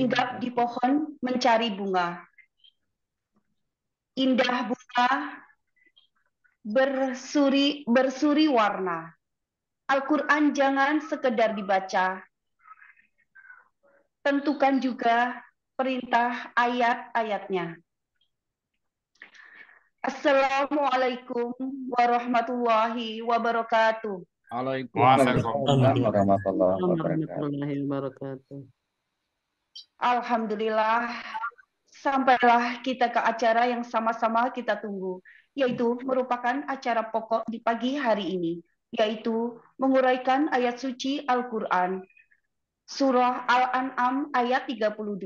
hinggap di pohon mencari bunga. Indah bunga bersuri bersuri warna. Al-Qur'an jangan sekedar dibaca. Tentukan juga perintah ayat-ayatnya. Assalamualaikum warahmatullahi wabarakatuh. Waalaikumsalam warahmatullahi wabarakatuh. Alhamdulillah, sampailah kita ke acara yang sama-sama kita tunggu, yaitu merupakan acara pokok di pagi hari ini, yaitu menguraikan ayat suci Al-Quran, surah Al-An'am ayat 32,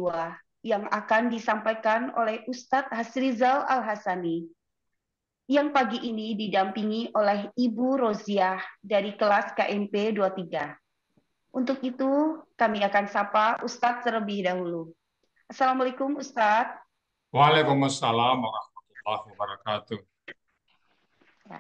yang akan disampaikan oleh Ustadz Hasrizal Al-Hasani, yang pagi ini didampingi oleh Ibu Roziah dari kelas KMP 23. Untuk itu, kami akan sapa Ustadz terlebih dahulu. Assalamualaikum Ustadz. Waalaikumsalam warahmatullahi wabarakatuh. Ya.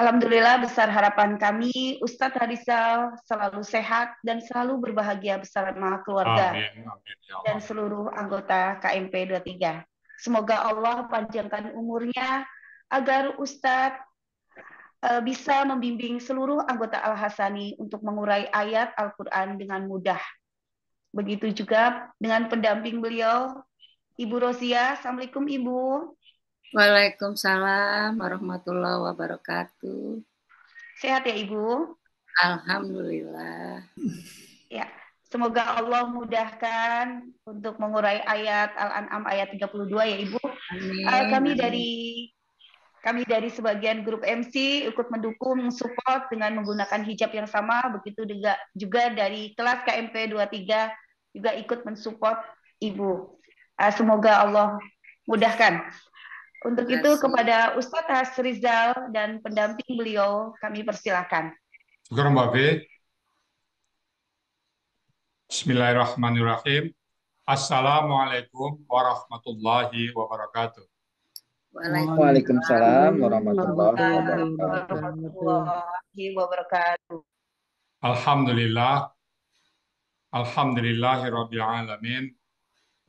Alhamdulillah besar harapan kami Ustadz Harisal selalu sehat dan selalu berbahagia bersama keluarga amin, amin, ya dan seluruh anggota KMP 23. Semoga Allah panjangkan umurnya agar Ustadz Eh, bisa membimbing seluruh anggota Al-Hasani untuk mengurai ayat Al-Quran dengan mudah. Begitu juga dengan pendamping beliau, Ibu Rosia. Assalamualaikum Ibu. Waalaikumsalam warahmatullahi wabarakatuh. Sehat ya Ibu? Alhamdulillah. Ya, semoga Allah mudahkan untuk mengurai ayat Al-An'am ayat 32 ya Ibu. Amin. Eh, kami dari kami dari sebagian grup MC ikut mendukung, support dengan menggunakan hijab yang sama. Begitu juga juga dari kelas KMP 23 juga ikut mensupport ibu. Ah, semoga Allah mudahkan. Untuk itu kepada Ustadz Has Rizal dan pendamping beliau kami persilahkan. Bismillahirrahmanirrahim. Assalamualaikum warahmatullahi wabarakatuh. Waalaikumsalam warahmatullahi wabarakatuh. Alhamdulillah. Alhamdulillahi rabbil alamin.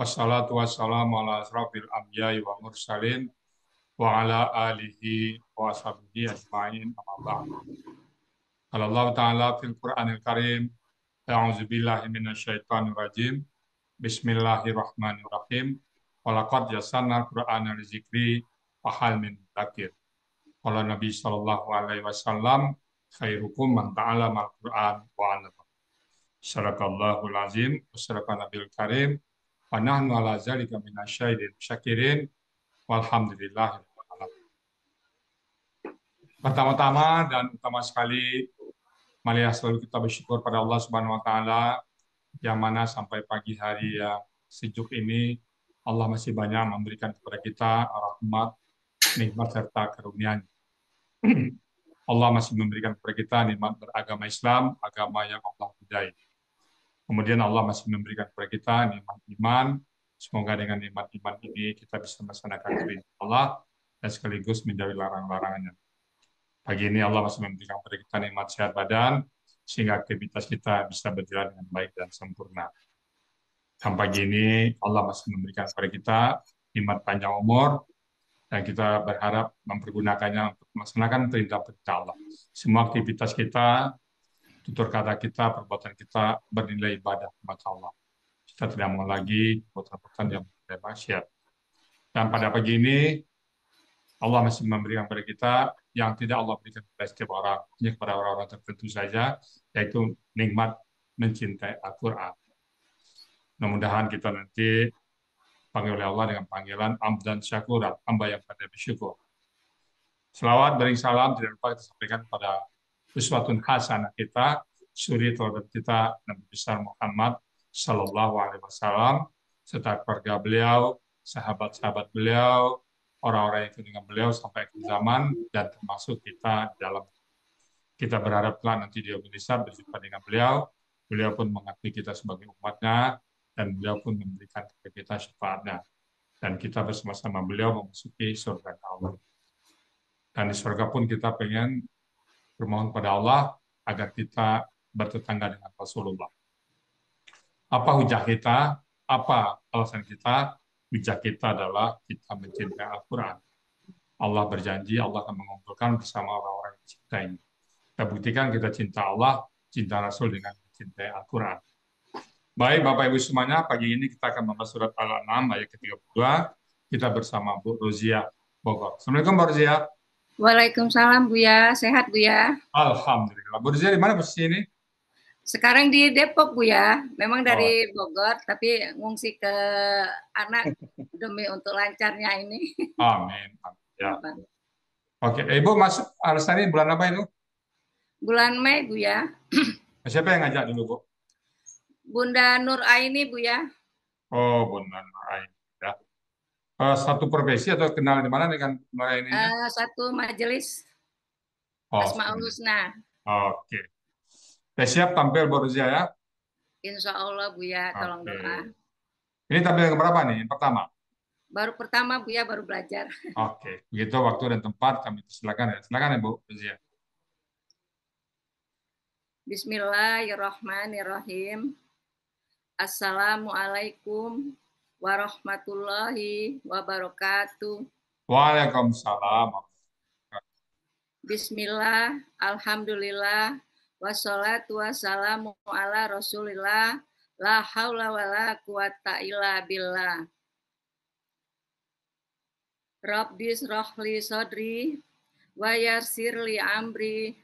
Wassalatu wassalamu ala asrafil anbiya'i wa mursalin wa ala alihi wa sahbihi ajma'in amma Qala Allah Ta'ala fil Qur'anil Karim, a'udzu billahi minasyaitonir rajim. Bismillahirrahmanirrahim. Walaqad yasanna al-Qur'ana li pahal min takir. Kalau Nabi Shallallahu Alaihi Wasallam khairukum man ta'alama al-Quran wa alam. Sarakallahu lazim, wa nabil karim wa ala zalika minasyairin syakirin walhamdulillah. Pertama-tama dan utama sekali marilah ya selalu kita bersyukur pada Allah Subhanahu wa taala yang mana sampai pagi hari yang sejuk ini Allah masih banyak memberikan kepada kita rahmat nikmat serta karunia-Nya. Allah masih memberikan kepada kita nikmat beragama Islam, agama yang Allah hidayah. Kemudian Allah masih memberikan kepada kita nikmat iman. Semoga dengan nikmat iman ini kita bisa melaksanakan perintah Allah dan sekaligus menjauhi larangan larangannya Pagi ini Allah masih memberikan kepada kita nikmat sehat badan, sehingga aktivitas kita bisa berjalan dengan baik dan sempurna. Sampai pagi ini Allah masih memberikan kepada kita nikmat panjang umur, dan kita berharap mempergunakannya untuk melaksanakan perintah-perintah Allah. Semua aktivitas kita, tutur kata kita, perbuatan kita bernilai ibadah kepada Allah. Kita tidak mau lagi perbuatan-perbuatan yang tidak maksiat. Dan pada pagi ini, Allah masih memberikan kepada kita yang tidak Allah berikan kepada setiap orang, hanya kepada orang-orang tertentu saja, yaitu nikmat mencintai Al-Quran. Mudah-mudahan kita nanti dipanggil oleh Allah dengan panggilan Amdan Syakurat, amba yang pandai bersyukur. Selawat dari salam tidak lupa kita sampaikan pada uswatun hasanah kita, suri terhadap kita Nabi besar Muhammad Shallallahu Alaihi Wasallam serta keluarga beliau, sahabat-sahabat beliau, orang-orang yang ikut dengan beliau sampai ke zaman dan termasuk kita dalam kita berharaplah nanti dia bisa berjumpa dengan beliau, beliau pun mengakui kita sebagai umatnya dan beliau pun memberikan kepada kita syafaatnya. Dan kita bersama-sama beliau memasuki surga Allah. Dan di surga pun kita pengen bermohon pada Allah agar kita bertetangga dengan Rasulullah. Apa hujah kita? Apa alasan kita? Hujah kita adalah kita mencintai Al-Quran. Allah berjanji Allah akan mengumpulkan bersama orang-orang yang cintainya. Kita buktikan kita cinta Allah, cinta Rasul dengan mencintai Al-Quran. Baik Bapak Ibu semuanya, pagi ini kita akan membahas surat Al-An'am ayat ke-32. Kita bersama Bu Rozia Bogor. Assalamualaikum Bu Rozia. Waalaikumsalam Bu ya, sehat Bu ya. Alhamdulillah. Bu Rozia di mana posisi ini? Sekarang di Depok Bu ya, memang dari oh. Bogor tapi ngungsi ke anak demi untuk lancarnya ini. Amin. Ya. Oke, okay. Eh, Ibu masuk ini bulan apa itu? Bulan Mei Bu ya. Siapa yang ngajak dulu Bu? Bunda Nur Aini, Bu ya. Oh, Bunda Nur Aini. Ya. Uh, satu profesi atau kenal di mana dengan Nur Aini? Uh, satu majelis. Oh, Asmaul Husna. Oke. Okay. siap tampil saja ya? Insya Allah Bu ya, tolong okay. doa. Ini tampil yang berapa nih? Yang pertama? Baru pertama Bu ya, baru belajar. Oke, okay. begitu waktu dan tempat kami silakan ya. Silakan ya Bu Ruzia. Bismillahirrahmanirrahim. Assalamualaikum warahmatullahi wabarakatuh. Waalaikumsalam. Bismillah, Alhamdulillah, wassalatu wassalamu ala rasulillah, la haula wa la quwata illa billah. Rabbis rohli sodri, wa yarsirli amri,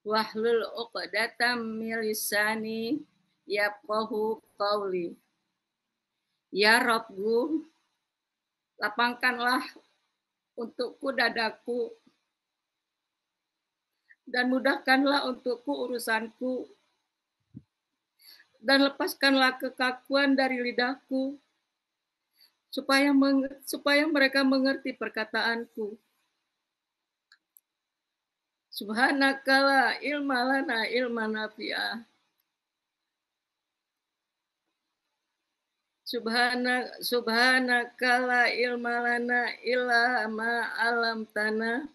wahlul uqdatam milisani, Ya yafqahu kauli. Ya Robbu, lapangkanlah untukku dadaku dan mudahkanlah untukku urusanku dan lepaskanlah kekakuan dari lidahku supaya supaya mereka mengerti perkataanku subhanakala ilmalana ilmanafiah. Subhana subhanaka la ilma lana illa ma 'allamtana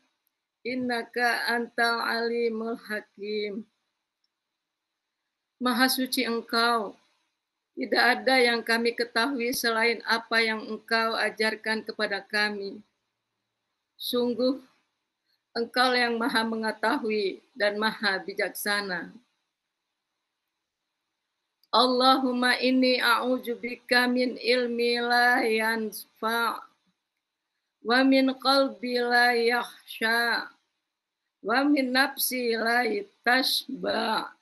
innaka antal alimul hakim. Maha suci Engkau. Tidak ada yang kami ketahui selain apa yang Engkau ajarkan kepada kami. Sungguh Engkau yang Maha mengetahui dan Maha bijaksana. Allahumma inni a'udzubika min ilmi la yanfa' wa min qalbi la yakhsha' wa min nafsi la tashba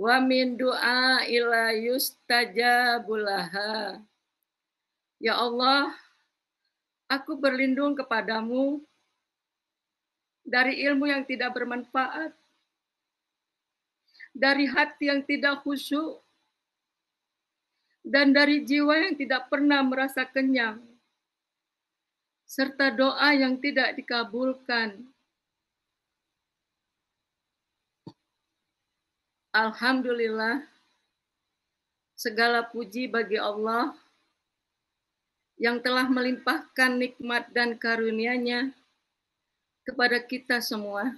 wa min du'a ila yustajabulaha ya Allah aku berlindung kepadamu dari ilmu yang tidak bermanfaat dari hati yang tidak khusyuk dan dari jiwa yang tidak pernah merasa kenyang, serta doa yang tidak dikabulkan. Alhamdulillah, segala puji bagi Allah yang telah melimpahkan nikmat dan karunia-Nya kepada kita semua,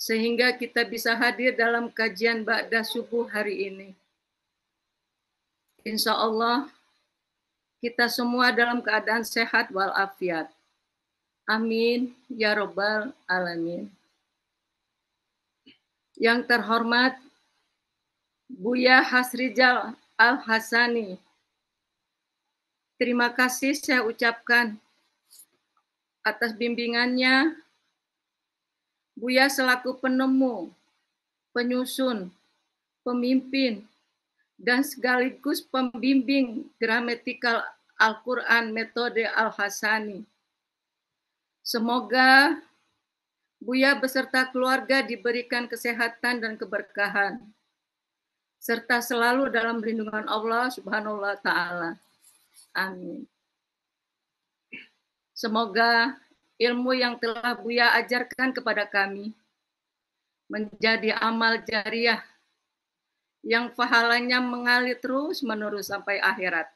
sehingga kita bisa hadir dalam kajian Ba'da Subuh hari ini. Insya Allah kita semua dalam keadaan sehat walafiat. Amin ya robbal alamin. Yang terhormat Buya Hasrijal Al Hasani. Terima kasih saya ucapkan atas bimbingannya Buya selaku penemu, penyusun, pemimpin, dan sekaligus pembimbing gramatikal Al-Quran metode Al-Hasani. Semoga Buya beserta keluarga diberikan kesehatan dan keberkahan, serta selalu dalam lindungan Allah Subhanahu wa Ta'ala. Amin. Semoga ilmu yang telah Buya ajarkan kepada kami menjadi amal jariah yang pahalanya mengalir terus menerus sampai akhirat.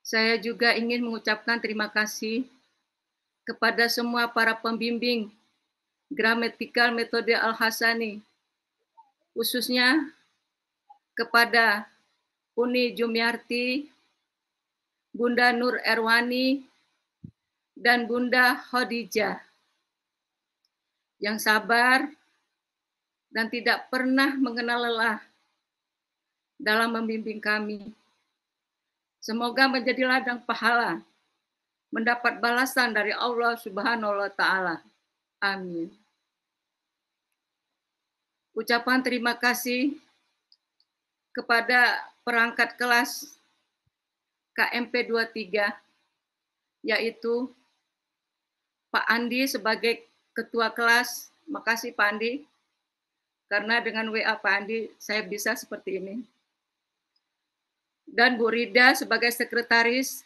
Saya juga ingin mengucapkan terima kasih kepada semua para pembimbing Grammatical metode Al-Hasani, khususnya kepada Uni Jumiarti, Bunda Nur Erwani, dan Bunda Khadijah yang sabar dan tidak pernah mengenal lelah dalam membimbing kami. Semoga menjadi ladang pahala, mendapat balasan dari Allah Subhanahu wa Ta'ala. Amin. Ucapan terima kasih kepada perangkat kelas KMP 23, yaitu Pak Andi sebagai ketua kelas. Makasih Pak Andi karena dengan WA Pak Andi saya bisa seperti ini. Dan Bu Rida sebagai sekretaris,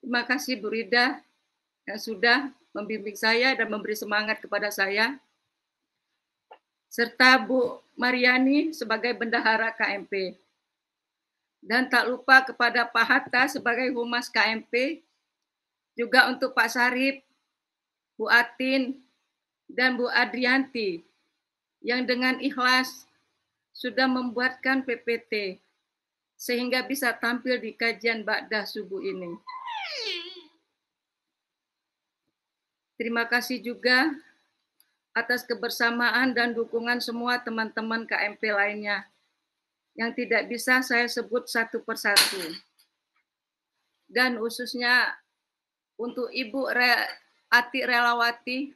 terima kasih Bu Rida yang sudah membimbing saya dan memberi semangat kepada saya. Serta Bu Mariani sebagai bendahara KMP. Dan tak lupa kepada Pak Hatta sebagai humas KMP, juga untuk Pak Sarip, Bu Atin, dan Bu Adrianti yang dengan ikhlas sudah membuatkan PPT sehingga bisa tampil di kajian Ba'dah subuh ini. Terima kasih juga atas kebersamaan dan dukungan semua teman-teman KMP lainnya yang tidak bisa saya sebut satu persatu. Dan khususnya untuk Ibu Re Ati Relawati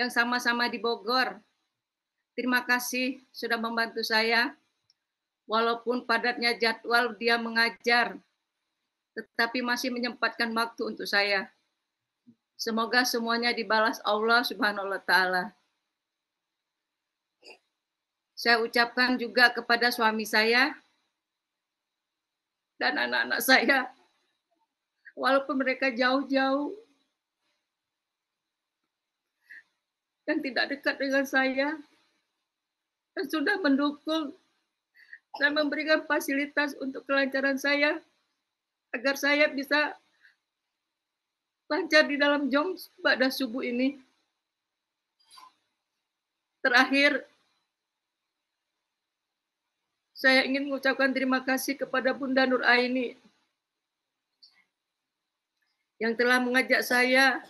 yang sama-sama di Bogor, Terima kasih sudah membantu saya. Walaupun padatnya jadwal dia mengajar, tetapi masih menyempatkan waktu untuk saya. Semoga semuanya dibalas Allah Subhanahu wa taala. Saya ucapkan juga kepada suami saya dan anak-anak saya walaupun mereka jauh-jauh dan tidak dekat dengan saya, yang sudah mendukung dan memberikan fasilitas untuk kelancaran saya agar saya bisa lancar di dalam jong pada subuh ini. Terakhir, saya ingin mengucapkan terima kasih kepada Bunda Nur Aini yang telah mengajak saya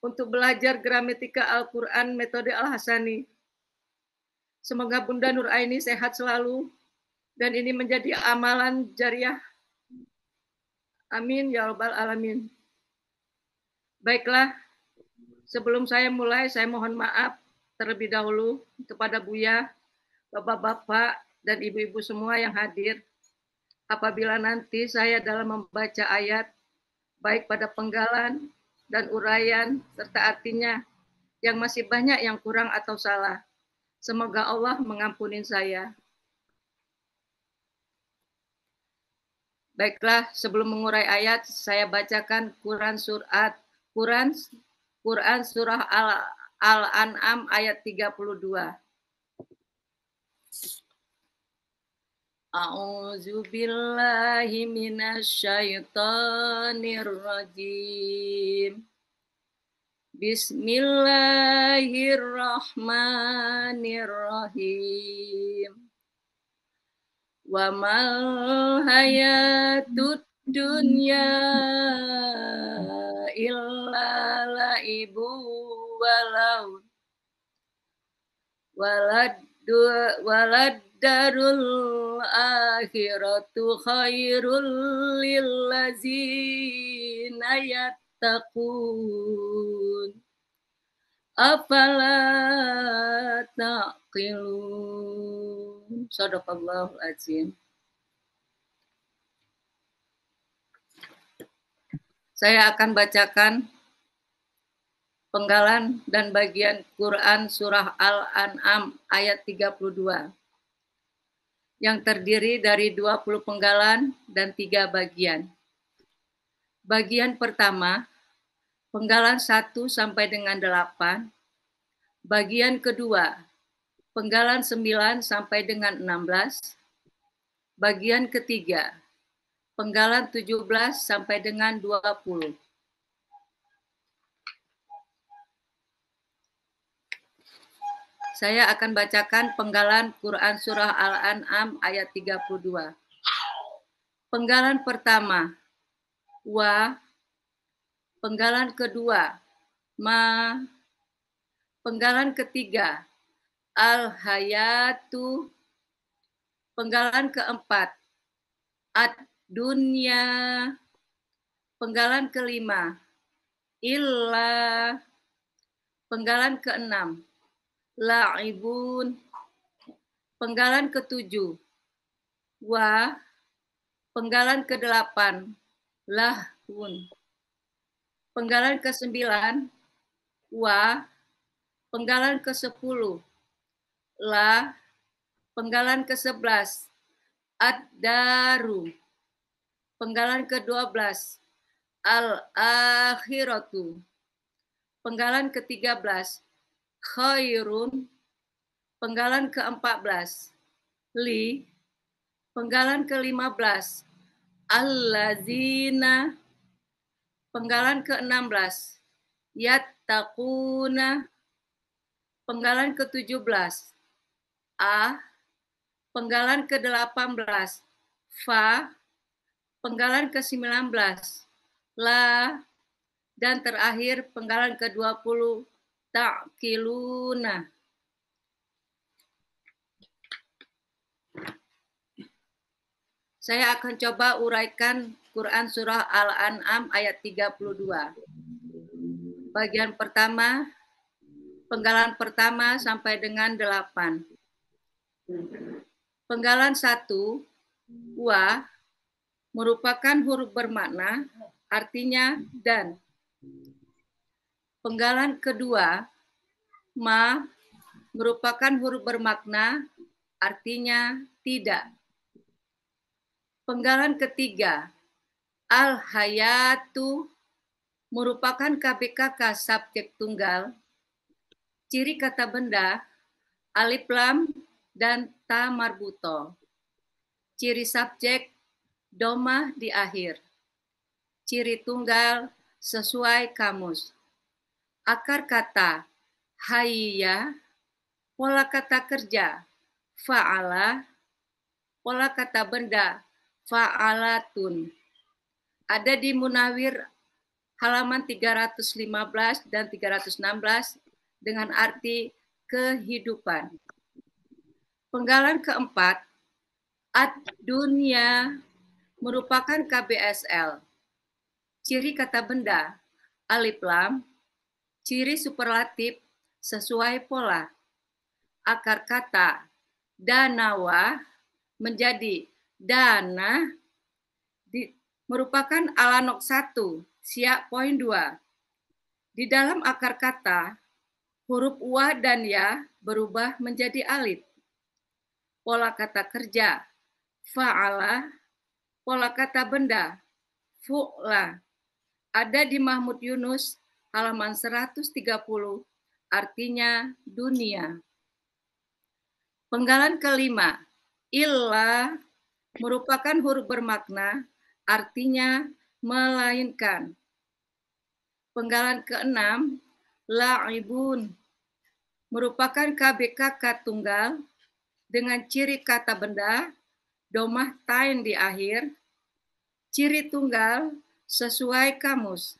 untuk belajar gramatika Al-Quran metode Al-Hasani Semoga Bunda Nur Aini sehat selalu dan ini menjadi amalan jariah. Amin ya rabbal alamin. Baiklah, sebelum saya mulai saya mohon maaf terlebih dahulu kepada Buya, Bapak-bapak dan ibu-ibu semua yang hadir. Apabila nanti saya dalam membaca ayat baik pada penggalan dan uraian serta artinya yang masih banyak yang kurang atau salah. Semoga Allah mengampuni saya. Baiklah, sebelum mengurai ayat, saya bacakan Quran surat Quran Quran surah Al-An'am ayat 32. A'udzu billahi minasy syaithanir rajim. Bismillahirrahmanirrahim. Wa mal hayatud dunya illa laibu walau walad walad darul akhiratu khairul lillazina yat تتقون أفلا تعقلون صدق الله العظيم Saya akan bacakan penggalan dan bagian Quran Surah Al-An'am ayat 32 yang terdiri dari 20 penggalan dan tiga bagian. Bagian pertama penggalan 1 sampai dengan 8, bagian kedua, penggalan 9 sampai dengan 16, bagian ketiga, penggalan 17 sampai dengan 20. Saya akan bacakan penggalan Quran Surah Al-An'am ayat 32. Penggalan pertama, Wa penggalan kedua ma penggalan ketiga al hayatu penggalan keempat ad dunya penggalan kelima illa penggalan keenam laibun penggalan ketujuh wa penggalan kedelapan lahun penggalan ke-9 wa, penggalan ke-10 la, penggalan ke-11 ad-daru, penggalan ke-12 al-akhiratu, penggalan ke-13 khairun, penggalan ke-14 li, penggalan ke-15 allazina, Penggalan ke-16. Yattaquna. Penggalan ke-17. A. Penggalan ke-18. Fa. Penggalan ke-19. La. Dan terakhir penggalan ke-20. Ta'kiluna. Saya akan coba uraikan Quran Surah Al-An'am ayat 32. Bagian pertama, penggalan pertama sampai dengan delapan Penggalan satu wa merupakan huruf bermakna, artinya dan. Penggalan kedua, ma merupakan huruf bermakna, artinya tidak. Penggalan ketiga, Al-Hayatu merupakan KBKK subjek tunggal, ciri kata benda, alif lam, dan tamar buto. Ciri subjek, domah di akhir. Ciri tunggal, sesuai kamus. Akar kata, hayya, pola kata kerja, fa'ala, pola kata benda, fa'alatun ada di Munawir halaman 315 dan 316 dengan arti kehidupan. Penggalan keempat, ad-dunia merupakan KBSL. Ciri kata benda, alif lam, ciri superlatif sesuai pola. Akar kata danawa menjadi dana merupakan alanok 1, siak poin 2. Di dalam akar kata, huruf wa dan ya berubah menjadi alif. Pola kata kerja, fa'ala, pola kata benda, fu'la. Ada di Mahmud Yunus halaman 130, artinya dunia. Penggalan kelima, illa merupakan huruf bermakna artinya melainkan. Penggalan keenam, la'ibun merupakan KBK tunggal dengan ciri kata benda, domah tain di akhir, ciri tunggal sesuai kamus.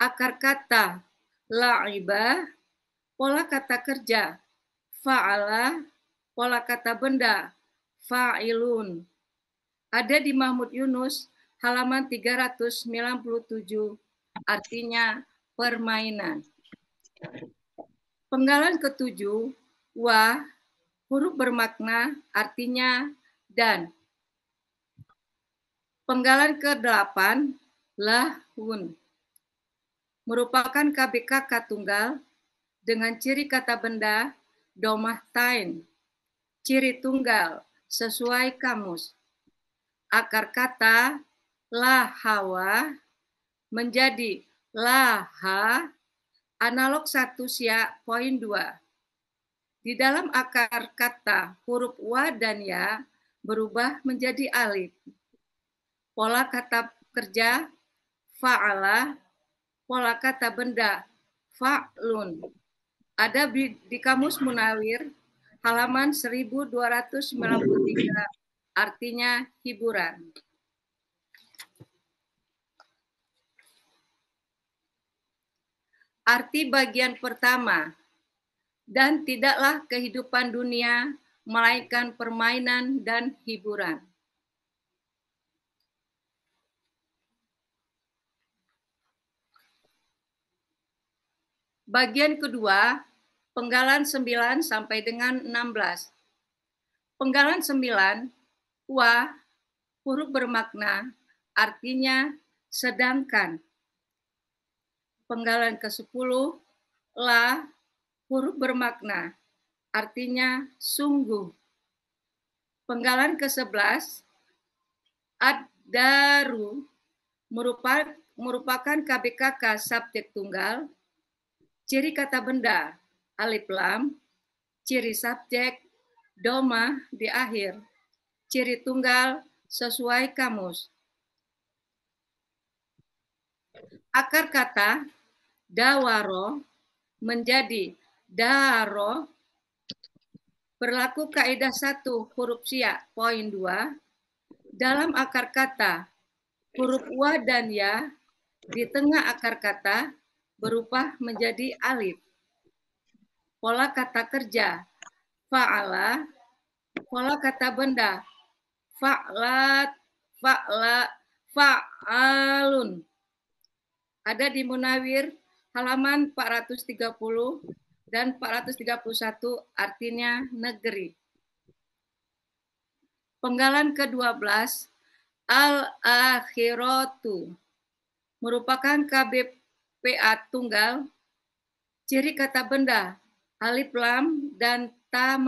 Akar kata la'iba, pola kata kerja, fa'ala, pola kata benda, fa'ilun, ada di Mahmud Yunus halaman 397 artinya permainan. Penggalan ketujuh wa huruf bermakna artinya dan. Penggalan ke-8 lahun merupakan KBK Katunggal dengan ciri kata benda domah tain, ciri tunggal sesuai kamus akar kata lahawa menjadi laha analog satu sia poin dua Di dalam akar kata huruf wa dan ya berubah menjadi alif. Pola kata kerja fa'ala, pola kata benda fa'lun. Ada di, di kamus Munawir halaman 1293 artinya hiburan. Arti bagian pertama, dan tidaklah kehidupan dunia melainkan permainan dan hiburan. Bagian kedua, penggalan 9 sampai dengan 16. Penggalan 9 wa huruf bermakna artinya sedangkan. Penggalan ke-10 la huruf bermakna artinya sungguh. Penggalan ke-11 ad-daru merupakan merupakan KBKK subjek tunggal, ciri kata benda alif lam, ciri subjek doma di akhir ciri tunggal sesuai kamus. Akar kata dawaro menjadi daro berlaku kaidah satu huruf sia poin dua dalam akar kata huruf wa dan ya di tengah akar kata berubah menjadi alif. Pola kata kerja fa'ala, pola kata benda fa'lat, fa'la, fa'alun. Ada di Munawir halaman 430 dan 431 artinya negeri. Penggalan ke-12 al-akhiratu merupakan KBPA tunggal ciri kata benda alif lam dan ta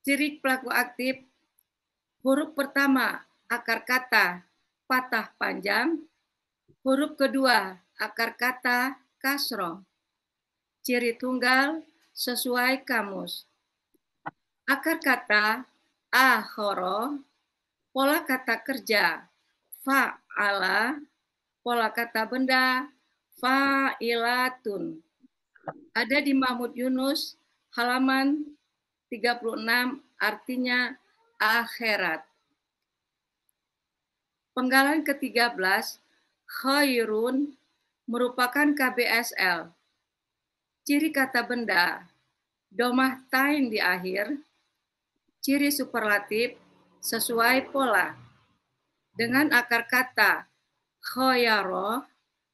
Ciri pelaku aktif huruf pertama akar kata patah panjang, huruf kedua akar kata kasro. Ciri tunggal sesuai kamus. Akar kata ahoro, pola kata kerja fa'ala, pola kata benda fa'ilatun. Ada di Mahmud Yunus halaman 36 artinya akhirat. Penggalan ke-13 khairun merupakan KBSL. Ciri kata benda, domah tain di akhir, ciri superlatif sesuai pola. Dengan akar kata khoyaro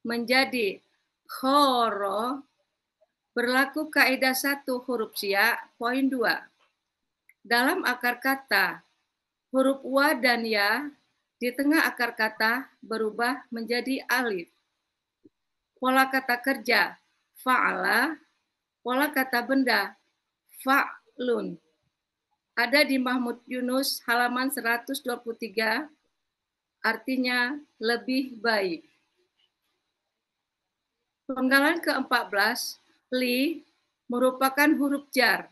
menjadi khoro Berlaku kaidah satu huruf sia, poin dua Dalam akar kata, huruf wa dan ya di tengah akar kata berubah menjadi alif. Pola kata kerja, fa'ala. Pola kata benda, fa'lun. Ada di Mahmud Yunus halaman 123, artinya lebih baik. Penggalan ke-14, li merupakan huruf jar,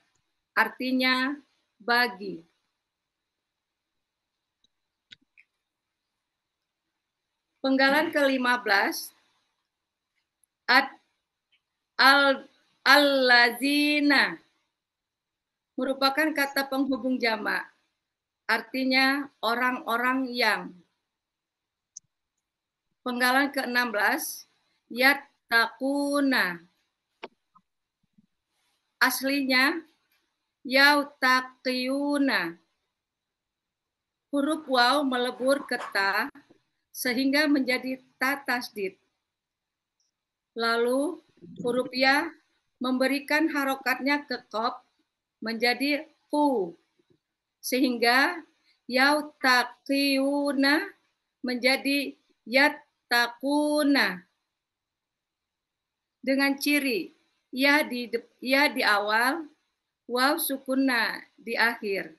artinya bagi. Penggalan ke-15 belas, al allazina merupakan kata penghubung jamak artinya orang-orang yang penggalan ke-16 yatakuna aslinya yautakiyuna. Huruf waw melebur ke ta sehingga menjadi ta tasdid. Lalu huruf ya memberikan harokatnya ke kop menjadi ku sehingga yautakiyuna menjadi yatakuna. dengan ciri ya di ya di awal, waw sukunna di akhir.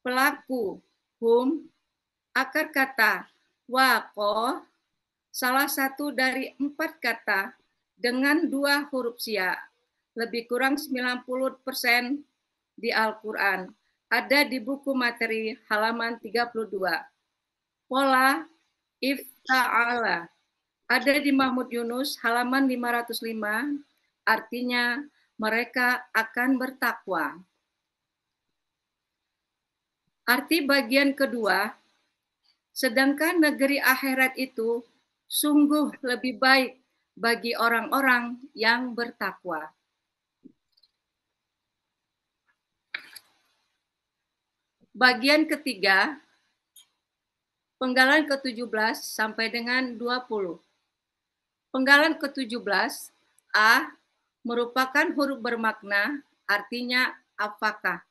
Pelaku hum akar kata wako salah satu dari empat kata dengan dua huruf sia lebih kurang 90% di Al-Quran. Ada di buku materi halaman 32. Pola ifta'ala ada di Mahmud Yunus halaman 505 artinya mereka akan bertakwa. Arti bagian kedua, sedangkan negeri akhirat itu sungguh lebih baik bagi orang-orang yang bertakwa. Bagian ketiga, penggalan ke-17 sampai dengan 20. Penggalan ke-17 A merupakan huruf bermakna, artinya apakah.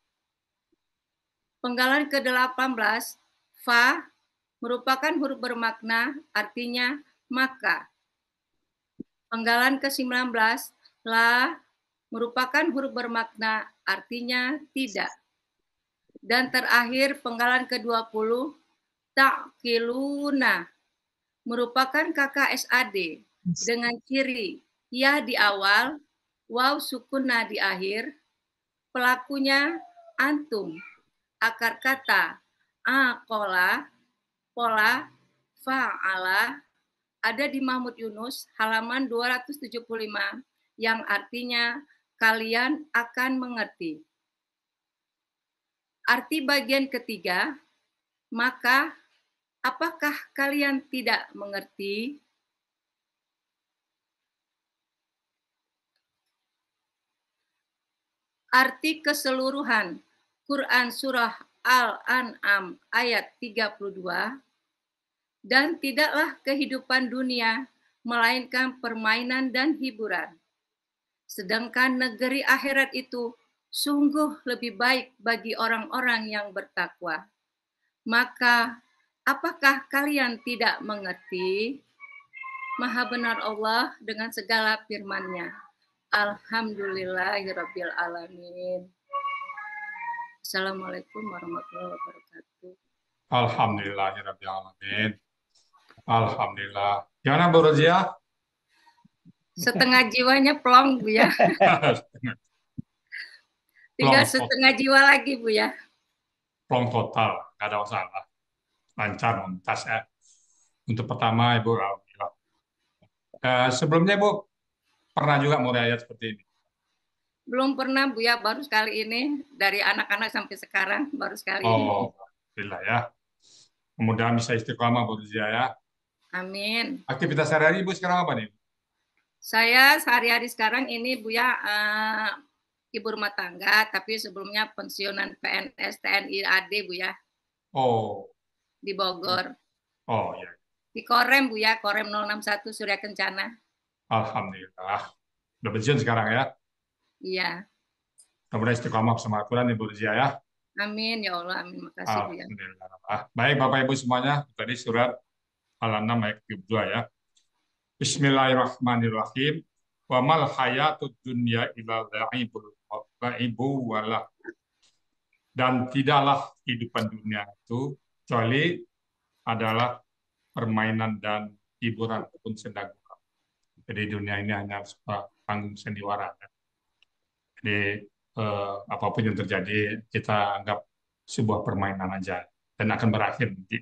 Penggalan ke-18, fa merupakan huruf bermakna, artinya maka. Penggalan ke-19, la merupakan huruf bermakna, artinya tidak. Dan terakhir penggalan ke-20, takiluna merupakan kakak SAD dengan ciri ya di awal waw sukunna di akhir, pelakunya antum, akar kata akola, pola, fa'ala, ada di Mahmud Yunus halaman 275 yang artinya kalian akan mengerti. Arti bagian ketiga, maka apakah kalian tidak mengerti? Arti keseluruhan Quran Surah Al-An'am ayat 32, dan tidaklah kehidupan dunia melainkan permainan dan hiburan. Sedangkan negeri akhirat itu sungguh lebih baik bagi orang-orang yang bertakwa. Maka, apakah kalian tidak mengerti? Maha benar Allah dengan segala firman-Nya. Ya alamin. Assalamualaikum warahmatullahi wabarakatuh. Ya alamin. Alhamdulillah. Gimana Bu Rozia? Setengah jiwanya plong, Bu ya. Tinggal setengah jiwa lagi, Bu ya. Plong total, nggak ada masalah. Lancar, muntas ya. Eh. Untuk pertama, Ibu Alhamdulillah. Eh, uh, sebelumnya, Bu, pernah juga mau murayat seperti ini? Belum pernah Bu ya, baru sekali ini dari anak-anak sampai sekarang baru sekali oh, ini. Alhamdulillah ya. Mudah-mudahan bisa istiqomah Bu Ruzia ya. Amin. Aktivitas sehari-hari Ibu sekarang apa nih? Saya sehari-hari sekarang ini Bu ya uh, ibu rumah tangga, tapi sebelumnya pensiunan PNS TNI AD Bu ya. Oh. Di Bogor. Oh ya. Di Korem Bu ya, Korem 061 Surya Kencana. Alhamdulillah. Udah pensiun sekarang ya? Iya. mudah istiqomah sama aturan Ibu Rizia ya. Amin ya Allah, amin. Makasih ya. Alhamdulillah. Ya. Baik Bapak Ibu semuanya, tadi surat Al-An'am ayat 72 ya. Bismillahirrahmanirrahim. Wa mal hayatud dunya illa la'ibul la'ibu walah. Dan tidaklah kehidupan dunia itu kecuali adalah permainan dan hiburan ataupun sedang jadi dunia ini hanya sebuah panggung sendiwara. Kan? Jadi eh, apapun yang terjadi kita anggap sebuah permainan aja dan akan berakhir nanti.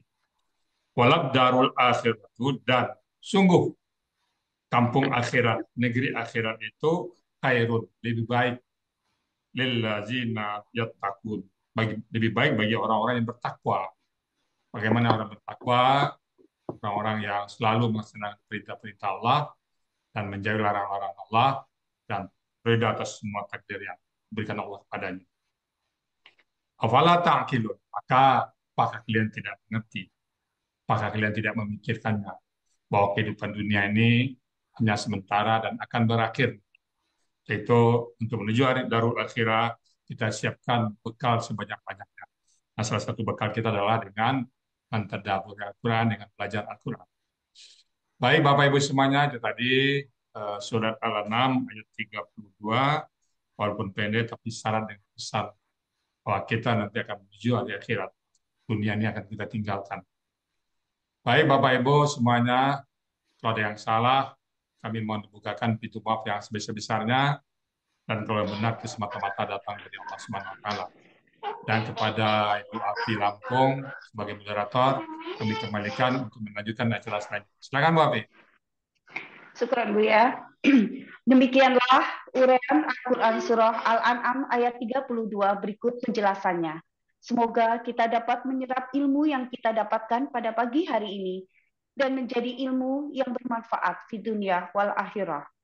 Walab darul akhirat dan sungguh kampung akhirat, negeri akhirat itu khairun, lebih baik lillazina yattaqun. Bagi, lebih baik bagi orang-orang yang bertakwa. Bagaimana orang bertakwa, orang-orang yang selalu melaksanakan perintah-perintah Allah, dan menjauhi larang-larang Allah dan ridha atas semua takdir yang diberikan Allah kepadanya. Afala ta'kilun, maka apakah kalian tidak mengerti? Apakah kalian tidak memikirkannya? Bahwa kehidupan dunia ini hanya sementara dan akan berakhir. Itu untuk menuju hari darul akhirah, kita siapkan bekal sebanyak-banyaknya. Nah, salah satu bekal kita adalah dengan mentadabur Al-Quran, dengan belajar Al-Quran. Baik Bapak Ibu semuanya, itu tadi uh, surat Al-An'am ayat 32 walaupun pendek tapi syarat yang besar bahwa kita nanti akan menuju hari akhirat. Dunia ini akan kita tinggalkan. Baik Bapak Ibu semuanya, kalau ada yang salah kami mohon dibukakan pintu maaf yang sebesar-besarnya dan kalau yang benar itu semata-mata datang dari Allah Subhanahu wa dan kepada Ibu Afi Lampung sebagai moderator kami kembalikan untuk melanjutkan acara selanjutnya. Silakan Bu Afi. Syukur Bu ya. Demikianlah uraian Al-Quran Surah Al-An'am ayat 32 berikut penjelasannya. Semoga kita dapat menyerap ilmu yang kita dapatkan pada pagi hari ini dan menjadi ilmu yang bermanfaat di dunia wal akhirah.